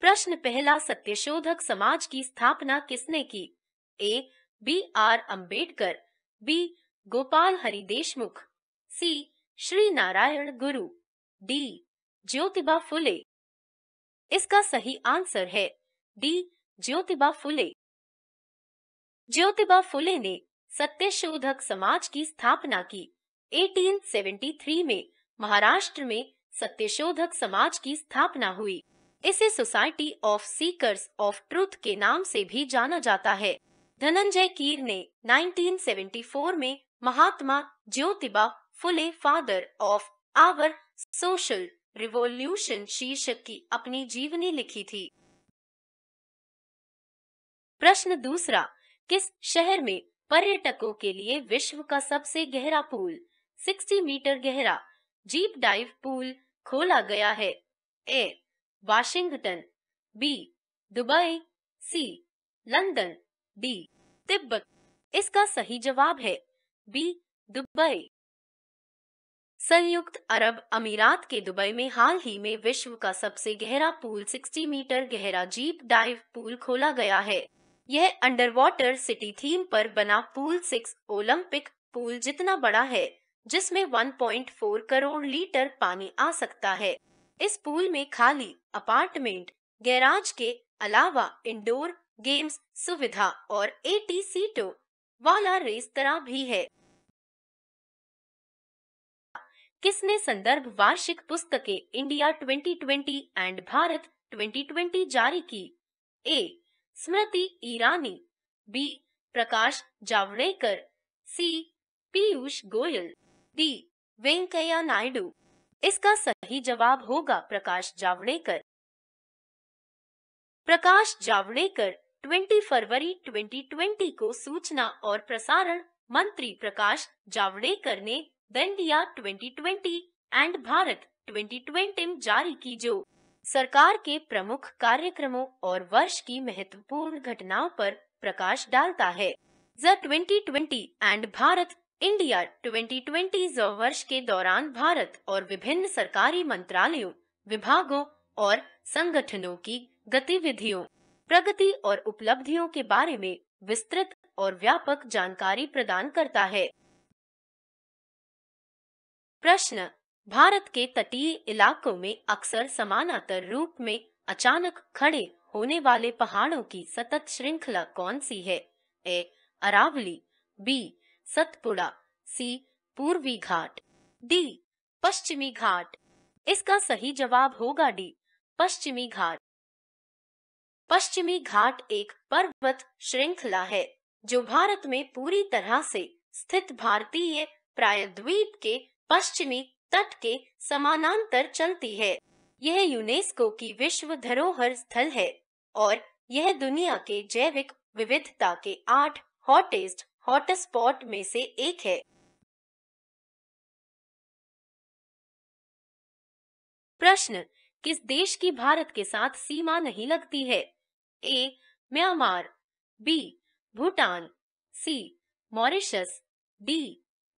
प्रश्न पहला सत्यशोधक समाज की स्थापना किसने की A B R Ambedkar B Gopal Hari Deshmukh C Shri Narayana Guru D Jyotiba Phule इसका सही आंसर है डी ज्योतिबा फुले ज्योतिबा फुले ने सत्यशोधक समाज की स्थापना की 1873 में महाराष्ट्र में सत्यशोधक समाज की स्थापना हुई इसे society of seekers of truth के नाम से भी जाना जाता है धनंजय कीर ने 1974 में Mahatma Jyotiba Phule father of our social revolution शीर्षक की अपनी जीवनी लिखी थी प्रश्न दूसरा किस शहर में पर्यटकों के लिए विश्व का सबसे गहरा पूल 60 मीटर गहरा जीप डाइव पूल खोला गया है A Washington B Dubai C London D Tibet इसका सही जवाब है बी दुबई संयुक्त अरब अमीरात के दुबई में हाल ही में विश्व का सबसे गहरा पूल 60 मीटर गहरा जीप डाइव पूल खोला गया है यह अंडर वाटर सिटी थीम पर बना पूल सिक्स ओलंपिक पूल जितना बड़ा है जिसमें 1.4 करोड़ लीटर पानी आ सकता है इस पूल में खाली अपार्टमेंट गैराज के अलावा इंडोर गेम्स सुविधा और ए टी सीटों वाला रेस्तरा भी है किसने संदर्भ वार्षिक पुस्तकें इंडिया 2020 एंड भारत 2020 जारी की A Smriti Irani B Prakash Javadekar C Piyush Goyal D Venkaiah Naidu इसका सही जवाब होगा प्रकाश जावड़ेकर प्रकाश जावड़ेकर 20 फरवरी 2020 को सूचना और प्रसारण मंत्री प्रकाश जावड़ेकर ने दंडिया 2020 एंड भारत 2020 जारी की जो सरकार के प्रमुख कार्यक्रमों और वर्ष की महत्वपूर्ण घटनाओं पर प्रकाश डालता है द 2020 एंड भारत इंडिया 2020 वर्ष के दौरान भारत और विभिन्न सरकारी मंत्रालयों विभागों और संगठनों की गतिविधियों प्रगति और उपलब्धियों के बारे में विस्तृत और व्यापक जानकारी प्रदान करता है प्रश्न भारत के तटीय इलाकों में अक्सर समानांतर रूप में अचानक खड़े होने वाले पहाड़ों की सतत श्रृंखला कौन सी है A Aravalli B Satpura C Purvi Ghat D पश्चिमी घाट इसका सही जवाब होगा डी पश्चिमी घाट पश्चिमी घाट एक पर्वत श्रृंखला है जो भारत में पूरी तरह से स्थित भारतीय प्रायद्वीप के पश्चिमी तट के समानांतर चलती है यह यूनेस्को की विश्व धरोहर स्थल है और यह दुनिया के जैविक विविधता के आठ हॉटेस्ट हॉटस्पॉट में से एक है प्रश्न किस देश की भारत के साथ सीमा नहीं लगती है A Myanmar B Bhutan C Mauritius D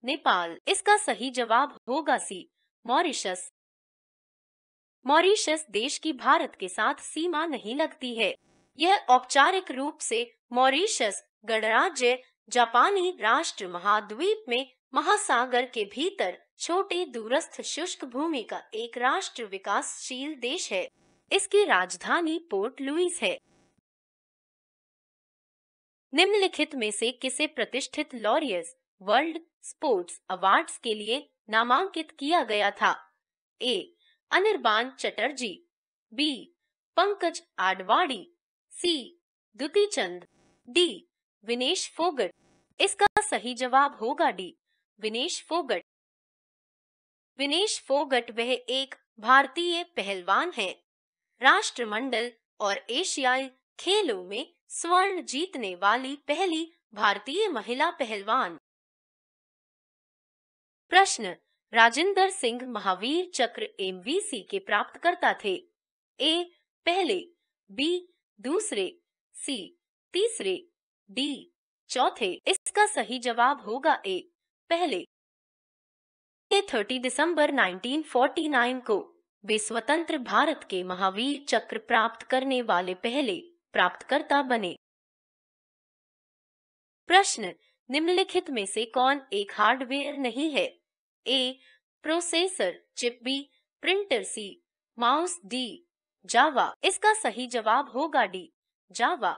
Nepal इसका सही जवाब होगा सी मॉरिशस मॉरिशस देश की भारत के साथ सीमा नहीं लगती है यह औपचारिक रूप से मॉरिशस गणराज्य जापानी राष्ट्र महाद्वीप में महासागर के भीतर छोटे दूरस्थ शुष्क भूमि का एक राष्ट्र विकासशील देश है इसकी राजधानी पोर्ट लुइस है निम्नलिखित में से किसे प्रतिष्ठित लॉरियस वर्ल्ड स्पोर्ट्स अवार्ड्स के लिए नामांकित किया गया था A Anirban Chatterjee B Pankaj Advani C Dutee Chand Chand D Vinesh Phogat इसका सही जवाब होगा डी विनेश फोगट विनेश फोगट वह एक भारतीय पहलवान है राष्ट्रमंडल और एशियाई खेलों में स्वर्ण जीतने वाली पहली भारतीय महिला पहलवान प्रश्न राजेंद्र सिंह महावीर चक्र एमवीसी के प्राप्तकर्ता थे ए पहले बी दूसरे सी तीसरे डी चौथे इसका सही जवाब होगा ए पहले थर्टी दिसंबर 1949 को वे स्वतंत्र भारत के महावीर चक्र प्राप्त करने वाले पहले प्राप्तकर्ता बने प्रश्न निम्नलिखित में से कौन एक हार्डवेयर नहीं है A processor chip B printer C mouse D Java इसका सही जवाब होगा डी जावा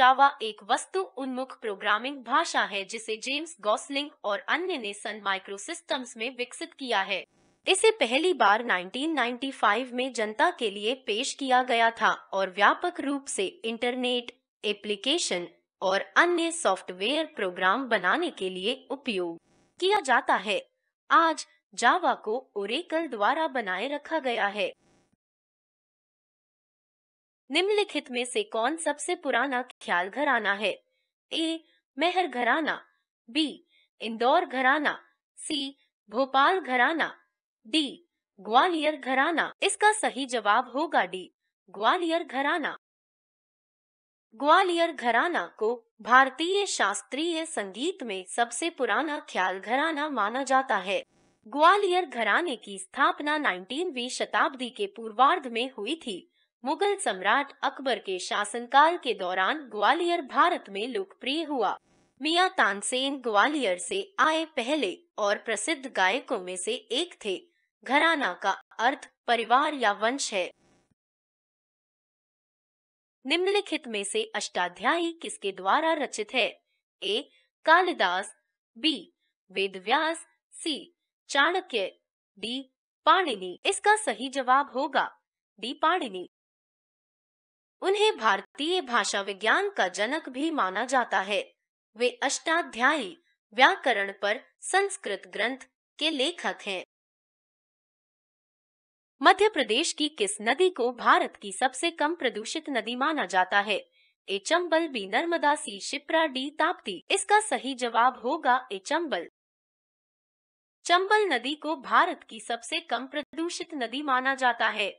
जावा एक वस्तु उन्मुख प्रोग्रामिंग भाषा है जिसे जेम्स गॉसलिंग और अन्य ने सन सिस्टम में विकसित किया है इसे पहली बार 1995 में जनता के लिए पेश किया गया था और व्यापक रूप से इंटरनेट एप्लीकेशन और अन्य सॉफ्टवेयर प्रोग्राम बनाने के लिए उपयोग किया जाता है आज जावा को ओरेकल द्वारा बनाए रखा गया है निम्नलिखित में से कौन सबसे पुराना ख्याल घराना है ए मेहर घराना बी इंदौर घराना सी भोपाल घराना डी ग्वालियर घराना इसका सही जवाब होगा डी ग्वालियर घराना ग्वालियर घराना को भारतीय शास्त्रीय संगीत में सबसे पुराना ख्याल घराना माना जाता है ग्वालियर घराने की स्थापना 19वीं शताब्दी के पूर्वार्ध में हुई थी मुगल सम्राट अकबर के शासनकाल के दौरान ग्वालियर भारत में लोकप्रिय हुआ मियाँ तानसेन ग्वालियर से आए पहले और प्रसिद्ध गायकों में से एक थे घराना का अर्थ परिवार या वंश है निम्नलिखित में से अष्टाध्यायी किसके द्वारा रचित है A Kalidasa B Vedvyas C Chanakya D Panini इसका सही जवाब होगा डी पाणिनी उन्हें भारतीय भाषा विज्ञान का जनक भी माना जाता है वे अष्टाध्यायी व्याकरण पर संस्कृत ग्रंथ के लेखक हैं मध्य प्रदेश की किस नदी को भारत की सबसे कम प्रदूषित नदी माना जाता है A Chambal B Narmada C Shipra D Tapti इसका सही जवाब होगा ए चंबल चंबल नदी को भारत की सबसे कम प्रदूषित नदी माना जाता है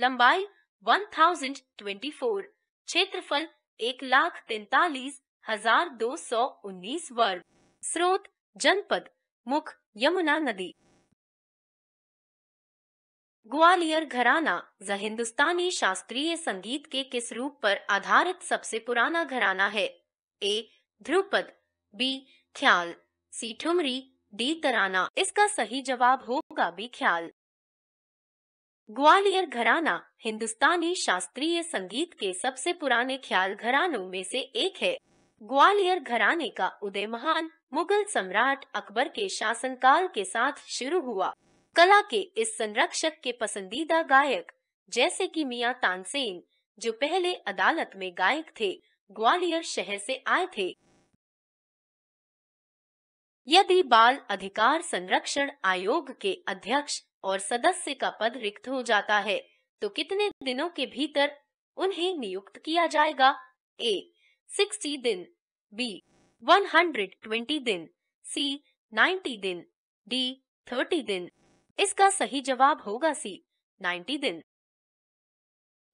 लंबाई 1024 क्षेत्रफल एक लाख तैतालीस हजार दो सौ उन्नीस वर्ग स्रोत जनपद मुख यमुना नदी ग्वालियर घराना ज हिंदुस्तानी शास्त्रीय संगीत के किस रूप पर आधारित सबसे पुराना घराना है ए ध्रुपद बी ख्याल सी ठुमरी डी तराना इसका सही जवाब होगा बी ख्याल ग्वालियर घराना हिंदुस्तानी शास्त्रीय संगीत के सबसे पुराने ख्याल घरानों में से एक है ग्वालियर घराने का उदय महान मुगल सम्राट अकबर के शासनकाल के साथ शुरू हुआ कला के इस संरक्षक के पसंदीदा गायक जैसे कि मियां तानसेन जो पहले अदालत में गायक थे ग्वालियर शहर से आए थे यदि बाल अधिकार संरक्षण आयोग के अध्यक्ष और सदस्य का पद रिक्त हो जाता है तो कितने दिनों के भीतर उन्हें नियुक्त किया जाएगा ए 60 दिन बी 120 दिन सी 90 दिन डी 30 दिन इसका सही जवाब होगा सी 90 दिन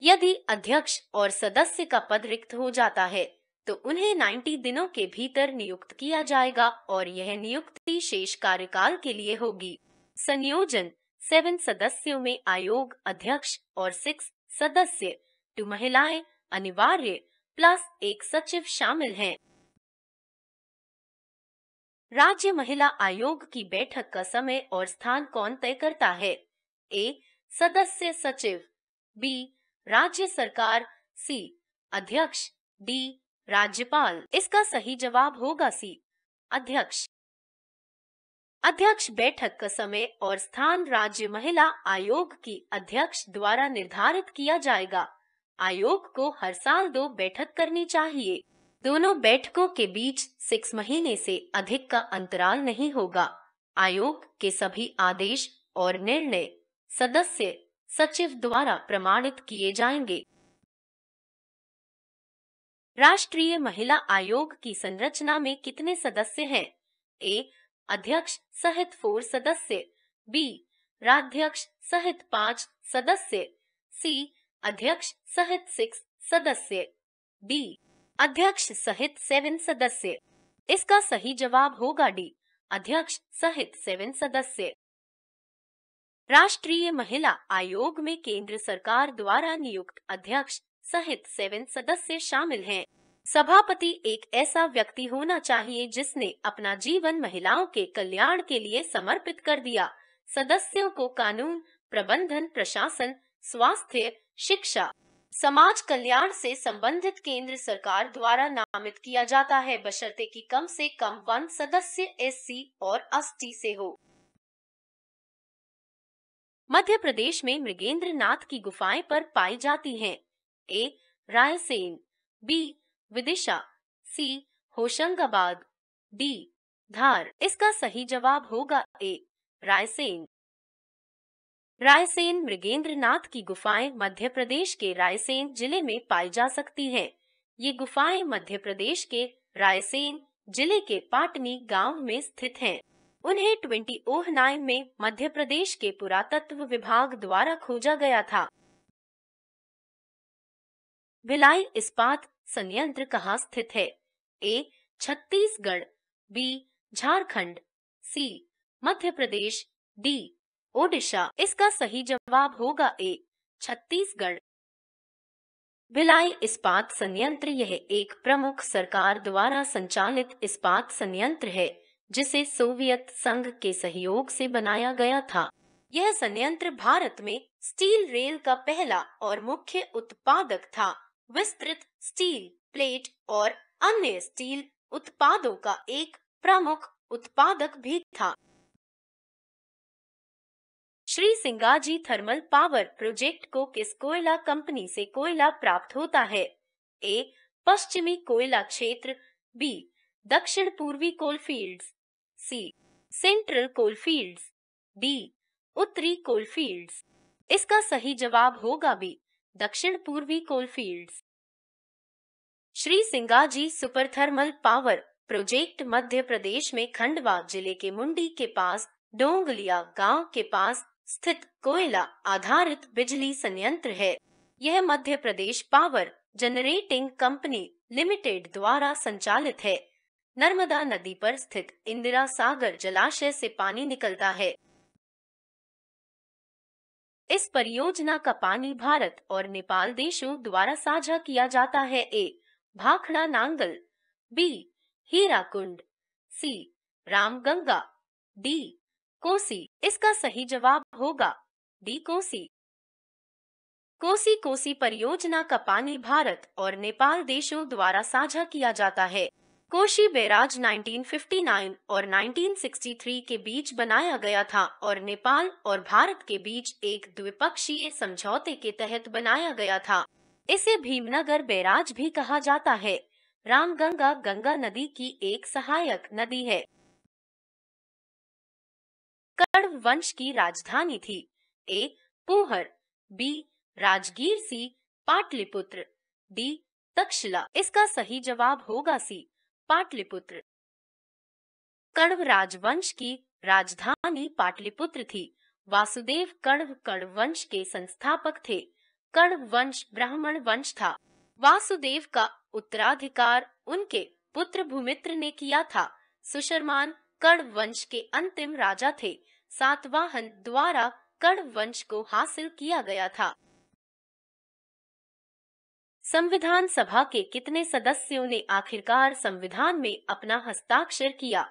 यदि अध्यक्ष और सदस्य का पद रिक्त हो जाता है तो उन्हें 90 दिनों के भीतर नियुक्त किया जाएगा और यह नियुक्ति शेष कार्यकाल के लिए होगी संयोजन सेवन सदस्यों में आयोग अध्यक्ष और सिक्स सदस्य टू महिलाएं अनिवार्य प्लस एक सचिव शामिल हैं। राज्य महिला आयोग की बैठक का समय और स्थान कौन तय करता है ए सदस्य सचिव बी राज्य सरकार सी अध्यक्ष डी राज्यपाल इसका सही जवाब होगा सी अध्यक्ष अध्यक्ष बैठक का समय और स्थान राज्य महिला आयोग की अध्यक्ष द्वारा निर्धारित किया जाएगा आयोग को हर साल दो बैठक करनी चाहिए दोनों बैठकों के बीच सिक्स महीने से अधिक का अंतराल नहीं होगा आयोग के सभी आदेश और निर्णय सदस्य सचिव द्वारा प्रमाणित किए जाएंगे राष्ट्रीय महिला आयोग की संरचना में कितने सदस्य हैं? ए अध्यक्ष सहित फोर सदस्य बी राध्यक्ष सहित पाँच सदस्य सी अध्यक्ष सहित सिक्स सदस्य डी अध्यक्ष सहित सेवन सदस्य इसका सही जवाब होगा डी अध्यक्ष सहित सेवन सदस्य राष्ट्रीय महिला आयोग में केंद्र सरकार द्वारा नियुक्त अध्यक्ष सहित सेवन सदस्य शामिल हैं सभापति एक ऐसा व्यक्ति होना चाहिए जिसने अपना जीवन महिलाओं के कल्याण के लिए समर्पित कर दिया सदस्यों को कानून प्रबंधन प्रशासन स्वास्थ्य शिक्षा समाज कल्याण से संबंधित केंद्र सरकार द्वारा नामित किया जाता है बशर्ते कि कम से कम वन सदस्य एससी और अस्टी से हो मध्य प्रदेश में मृगेंद्र नाथ की गुफाएं पर पाई जाती हैं A Raisen B Vidisha C Hoshangabad D Dhar इसका सही जवाब होगा ए रायसेन रायसेन मृगेंद्र की गुफाएं मध्य प्रदेश के रायसेन जिले में पाई जा सकती हैं। ये गुफाएं मध्य प्रदेश के रायसेन जिले के पाटनी गांव में स्थित हैं। उन्हें ट्वेंटी ओह नाइन में मध्य प्रदेश के पुरातत्व विभाग द्वारा खोजा गया था भिलाई इस्पात संयंत्र कहाँ स्थित है A Chhattisgarh B Jharkhand C Madhya Pradesh D Odisha इसका सही जवाब होगा ए छत्तीसगढ़ भिलाई इस्पात संयंत्र यह एक प्रमुख सरकार द्वारा संचालित इस्पात संयंत्र है जिसे सोवियत संघ के सहयोग से बनाया गया था यह संयंत्र भारत में स्टील रेल का पहला और मुख्य उत्पादक था विस्तृत स्टील प्लेट और अन्य स्टील उत्पादों का एक प्रमुख उत्पादक भी था Shri Singaji thermal power project को किस कोयला कंपनी से कोयला प्राप्त होता है ए पश्चिमी कोयला क्षेत्र बी दक्षिण पूर्वी coalfields C central coalfields D उत्तरी कोलफील्ड्स इसका सही जवाब होगा बी दक्षिण पूर्वी coalfield Shri Singaji super thermal super thermal power project Madhya Pradesh में खंडवा जिले के मुंडी के पास डोंगलिया गांव के पास स्थित कोयला आधारित बिजली संयंत्र है यह Madhya Pradesh power generating company limited द्वारा संचालित है नर्मदा नदी पर स्थित इंदिरा सागर जलाशय से पानी निकलता है इस परियोजना का पानी भारत और नेपाल देशों द्वारा साझा किया जाता है A Bhakra Nangal B Hirakud C Ramganga D Kosi इसका सही जवाब होगा डी कोसी कोसी कोसी परियोजना का पानी भारत और नेपाल देशों द्वारा साझा किया जाता है कोशी बैराज 1959 और 1963 के बीच बनाया गया था और नेपाल और भारत के बीच एक द्विपक्षीय समझौते के तहत बनाया गया था इसे भीमनगर बैराज भी कहा जाता है रामगंगा गंगा नदी की एक सहायक नदी है कड़व वंश की राजधानी थी A Puhar B Rajgir C Pataliputra D Taxila इसका सही जवाब होगा सी पाटलिपुत्र कण्व राजवंश की राजधानी पाटलिपुत्र थी वासुदेव कण्व कण्व वंश के संस्थापक थे कण्व वंश ब्राह्मण वंश था वासुदेव का उत्तराधिकार उनके पुत्र भूमित्र ने किया था सुशर्मान कण्व वंश के अंतिम राजा थे सातवाहन द्वारा कण्व वंश को हासिल किया गया था संविधान सभा के कितने सदस्यों ने आखिरकार संविधान में अपना हस्ताक्षर किया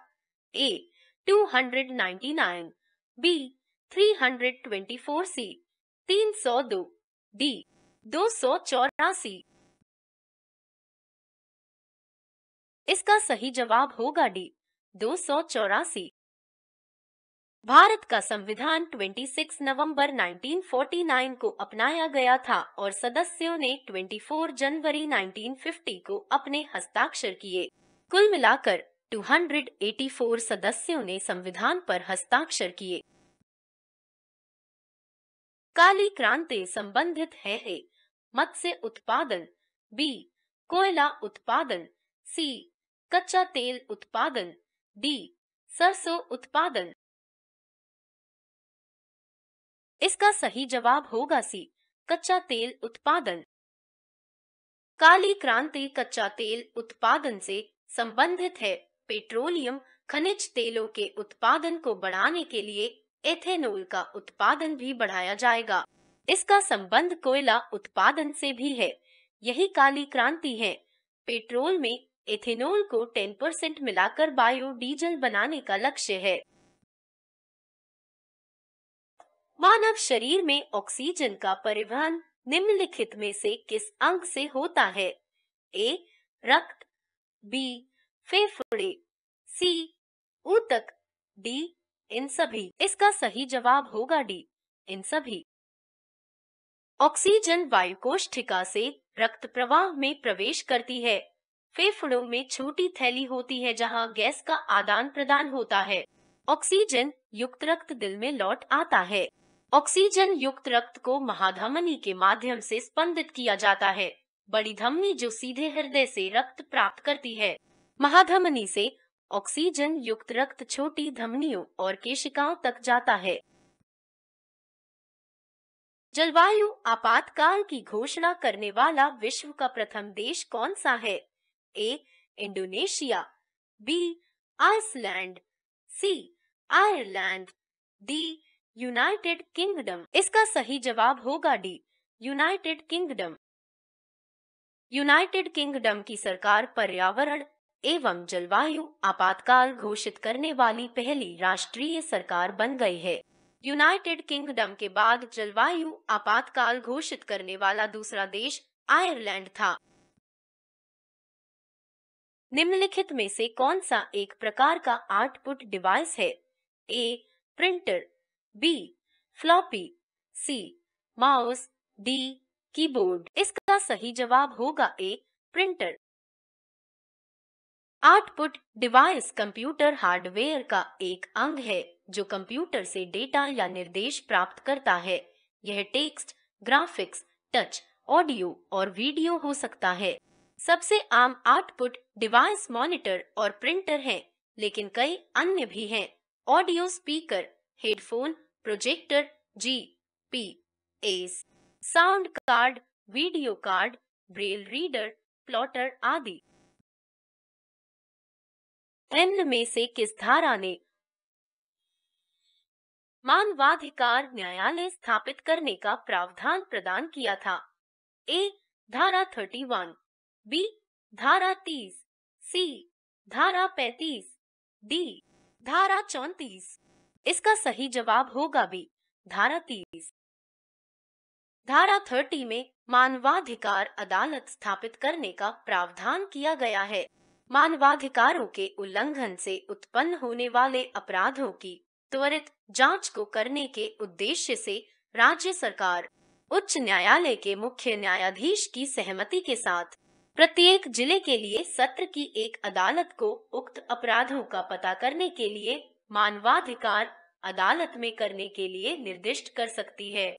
ए 299 बी 324 सी 302 डी दो सौ चौरासी इसका सही जवाब होगा डी दो सौ चौरासी भारत का संविधान 26 नवंबर 1949 को अपनाया गया था और सदस्यों ने 24 जनवरी 1950 को अपने हस्ताक्षर किए कुल मिलाकर 284 सदस्यों ने संविधान पर हस्ताक्षर किए काली क्रांति संबंधित है, है मत्स्य उत्पादन बी कोयला उत्पादन सी कच्चा तेल उत्पादन डी सरसों उत्पादन इसका सही जवाब होगा सी कच्चा तेल उत्पादन काली क्रांति कच्चा तेल उत्पादन से संबंधित है पेट्रोलियम खनिज तेलों के उत्पादन को बढ़ाने के लिए एथेनॉल का उत्पादन भी बढ़ाया जाएगा इसका संबंध कोयला उत्पादन से भी है यही काली क्रांति है पेट्रोल में एथेनॉल को 10 परसेंट मिलाकर बायोडीजल बनाने का लक्ष्य है मानव शरीर में ऑक्सीजन का परिवहन निम्नलिखित में से किस अंग से होता है ए रक्त बी फेफड़े सी ऊतक डी इन सभी इसका सही जवाब होगा डी इन सभी ऑक्सीजन वायु कोष्ठिका से रक्त प्रवाह में प्रवेश करती है फेफड़ों में छोटी थैली होती है जहां गैस का आदान प्रदान होता है ऑक्सीजन युक्त रक्त दिल में लौट आता है ऑक्सीजन युक्त रक्त को महाधमनी के माध्यम से स्पंदित किया जाता है बड़ी धमनी जो सीधे हृदय से रक्त प्राप्त करती है महाधमनी से ऑक्सीजन युक्त रक्त छोटी धमनियों और केशिकाओं तक जाता है जलवायु आपातकाल की घोषणा करने वाला विश्व का प्रथम देश कौन सा है A Indonesia B Iceland C Ireland D United Kingdom इसका सही जवाब होगा D United Kingdom United Kingdom की सरकार पर्यावरण एवं जलवायु आपातकाल घोषित करने वाली पहली राष्ट्रीय सरकार बन गई है यूनाइटेड किंगडम के बाद जलवायु आपातकाल घोषित करने वाला दूसरा देश आयरलैंड था निम्नलिखित में से कौन सा एक प्रकार का आउटपुट डिवाइस है A printer B floppy C mouse D keyboard इसका सही जवाब होगा A printer output device computer hardware का एक अंग है जो कंप्यूटर से डेटा या निर्देश प्राप्त करता है यह टेक्स्ट ग्राफिक्स टच ऑडियो और वीडियो हो सकता है सबसे आम आउटपुट डिवाइस मॉनिटर और प्रिंटर हैं, लेकिन कई अन्य भी हैं audio speaker headphone projector G P S sound card video card Braille reader plotter आदि निम्न में से किस धारा ने मानवाधिकार न्यायालय स्थापित करने का प्रावधान प्रदान किया था ए धारा 31, बी धारा 30, सी धारा 35, डी धारा 34 इसका सही जवाब होगा भी धारा तीस धारा थर्टी में मानवाधिकार अदालत स्थापित करने का प्रावधान किया गया है मानवाधिकारों के उल्लंघन से उत्पन्न होने वाले अपराधों की त्वरित जांच को करने के उद्देश्य से राज्य सरकार उच्च न्यायालय के मुख्य न्यायाधीश की सहमति के साथ प्रत्येक जिले के लिए सत्र की एक अदालत को उक्त अपराधों का पता करने के लिए मानवाधिकार अदालत में करने के लिए निर्दिष्ट कर सकती है